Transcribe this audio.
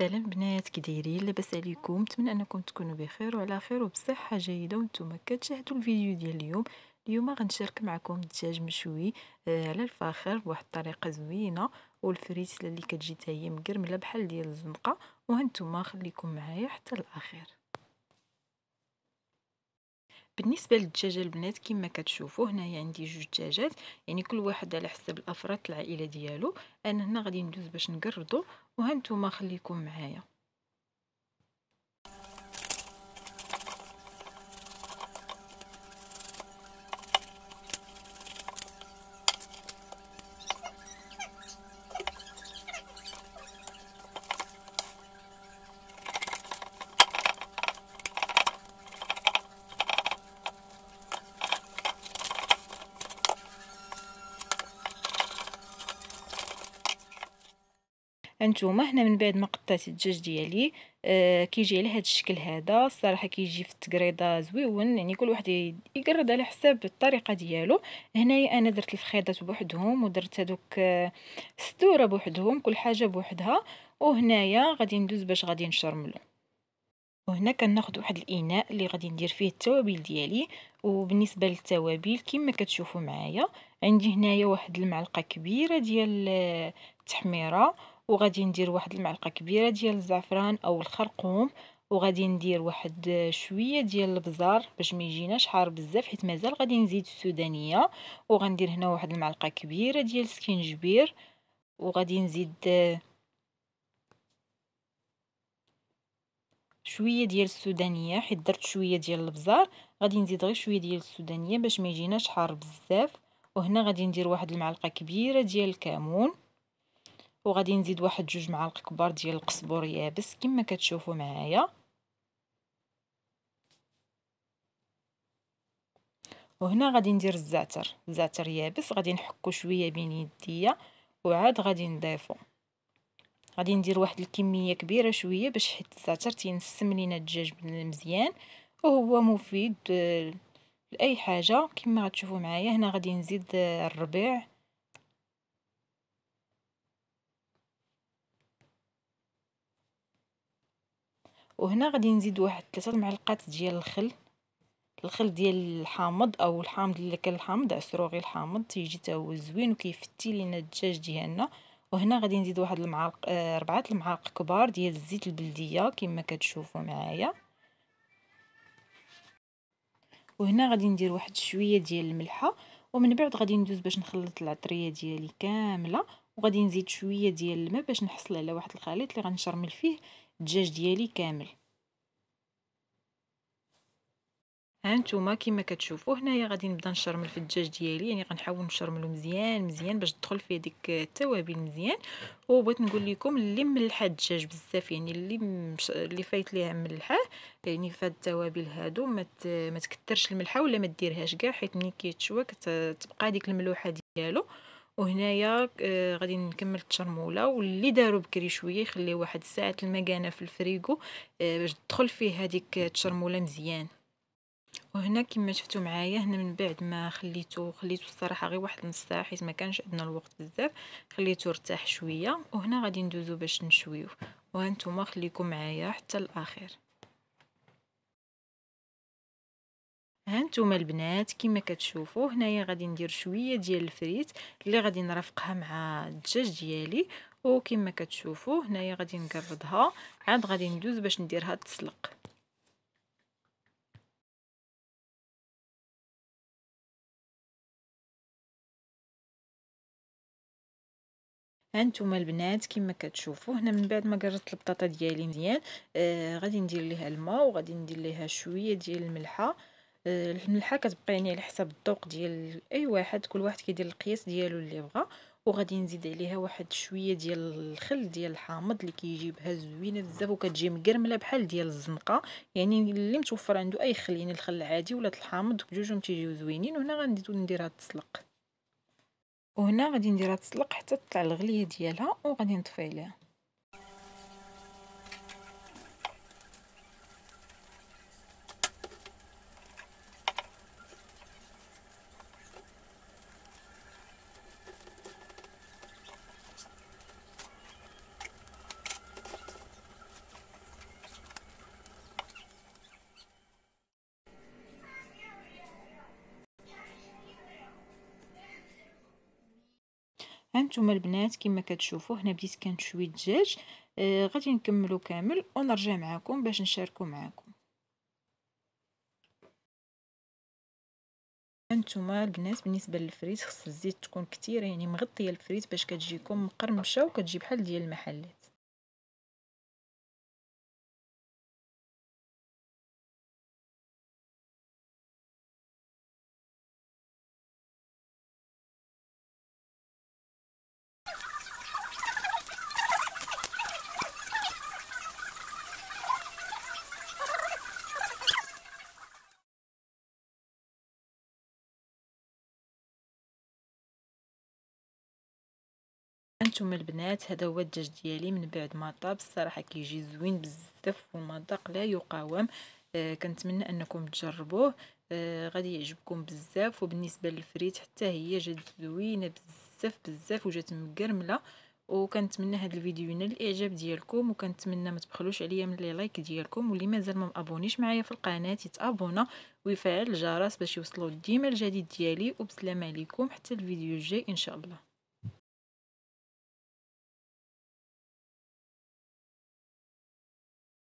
السلام بنات كي دايرين لاباس عليكم نتمنى انكم تكونوا بخير وعلى خير وبصحه جيده وانتم كتشاهدوا الفيديو ديال اليوم اليوم غنشارك معكم الدجاج مشوي آه، على الفاخر بواحد الطريقه زوينه والفريسله اللي كتجي حتى هي مقرمله بحال ديال الزنقه وهانتوما خليكم معايا حتى الاخير بالنسبه للدجاجه البنات كما كتشوفوا هنايا عندي جوج دجاجات يعني كل واحد على حسب الافراد العائله ديالو انا هنا غادي ندوز باش نقردو وهانتوما خليكم معايا هانتوما هنا من بعد ما قطعت الدجاج ديالي آه، كيجي على هذا الشكل هذا الصراحه كيجي في التقريضه زويون يعني كل واحد يقرد على حساب الطريقه ديالو هنايا انا درت الفخيضات بوحدهم ودرت هذوك السدوره آه، بوحدهم كل حاجه بوحدها وهنايا غادي ندوز باش غادي نشرملو وهنا كناخذ واحد الاناء اللي غادي ندير فيه التوابل ديالي وبالنسبه للتوابل كما كتشوفوا معايا عندي هنايا واحد المعلقه كبيره ديال التحميره آه، وغادي ندير واحد المعلقه كبيره ديال الزعفران او الخرقوم وغادي ندير واحد شويه ديال البزار باش ما يجيناش حار بزاف حيت مازال غادي نزيد السودانيه وغندير هنا واحد المعلقه كبيره ديال السكينجبير وغادي نزيد شويه ديال السودانيه حيت درت شويه ديال البزار غادي نزيد غير شويه ديال السودانيه باش ما يجيناش حار بزاف وهنا غادي ندير واحد المعلقه كبيره ديال الكمون وغادي نزيد واحد جوج معالق كبار ديال القزبر يابس كما كتشوفوا معايا وهنا غادي ندير الزعتر الزعتر يابس غادي نحكو شويه بين يديا وعاد غادي نضيفو غادي ندير واحد الكميه كبيره شويه باش حيت الزعتر تينسم لينا الدجاج مزيان وهو مفيد لاي حاجه كما غتشوفوا معايا هنا غادي نزيد الربيع وهنا غادي نزيد واحد ثلاثة معلقات ديال الخل الخل ديال الحامض او الحامض الا كان الحامض عسرو غير الحامض تيجي حتى هو زوين وكيفتي لينا الدجاج ديالنا وهنا غادي نزيد واحد المعالق آه، ربعة المعالق كبار ديال الزيت البلديه كما كتشوفوا معايا وهنا غادي ندير واحد شويه ديال الملحه ومن بعد غادي ندوز باش نخلط العطريه ديالي كامله وغادي نزيد شويه ديال الماء باش نحصل على واحد الخليط اللي غنشرمل فيه الدجاج ديالي كامل ها نتوما كما كتشوفوا هنايا غادي نبدا نشرمل في الدجاج ديالي يعني غنحاول نشرملو مزيان مزيان باش تدخل فيه ديك التوابل مزيان وبغيت نقول لكم اللي ملحه الدجاج بزاف يعني اللي مش... اللي فايت ليه ملحه يعني هاد التوابل هادو ما مت... ما تكثرش الملحه ولا ما ديرهاش كاع حيت ملي كيتشوى كتبقى ديك الملوحه ديالو وهنايا آه، غادي نكمل التشرموله واللي داروا بكري شويه يخليه واحد الساعه المكانه في الفريغو آه، باش تدخل فيه هذيك التشرموله مزيان وهنا كما شفتوا معايا هنا من بعد ما خليته خليته الصراحه غير واحد نص ساعه حيت ما كانش عندنا الوقت بزاف خليته يرتاح شويه وهنا غادي ندوزو باش نشويوه وهانتوما خليكم معايا حتى الاخير ها نتوما البنات كيما كتشوفوا هنايا غادي ندير شويه ديال الفريت اللي غادي نرافقها مع الدجاج ديالي وكما كتشوفوا هنايا غادي نقرضها عاد غادي ندوز باش نديرها تسلق هانتوما البنات كما كتشوفوا هنا من بعد ما قررت البطاطا ديالي مزيان آه غادي ندير ليها الماء وغادي ندير ليها شويه ديال الملحه آه، الملحة كتبقى يعني على حساب الذوق ديال اي واحد كل واحد كيدير القياس ديالو اللي بغا وغادي نزيد عليها واحد شويه ديال الخل ديال الحامض اللي كيجي بها زوينه بزاف وكتجي مقرمله بحال ديال الزنقه يعني اللي متوفر عنده اي خل يعني الخل العادي ولا الحامض بجوجهم تيجيو زوينين وهنا ندير نديرها تسلق وهنا غادي نديرها تسلق حتى تطلع الغليه ديالها وغادي نطفي عليها هانتوما البنات كما كتشوفوا هنا بديت كنشوي الدجاج آه غادي نكملو كامل ونرجع معكم باش نشاركو معكم هانتوما البنات بالنسبه للفريت خص الزيت تكون كثيره يعني مغطيه الفريت باش كتجيكم مقرمشه وكتجي بحال ديال المحلات انتم البنات هذا هو الدجاج ديالي من بعد ما طاب الصراحه كيجي زوين بزاف ومذاق لا يقاوم آه كنتمنى انكم تجربوه آه غادي يعجبكم بزاف وبالنسبه للفريت حتى هي جات زوينه بزاف بزاف وجات مقرمله وكنتمنى هذا الفيديو ينال الاعجاب ديالكم وكنتمنى ما تبخلوش عليا من لي لايك ديالكم واللي مازال ما مابونيش معايا في القناه يتابونا ويفعل الجرس باش يوصلوا ديما الجديد ديالي وبسلام عليكم حتى الفيديو الجاي ان شاء الله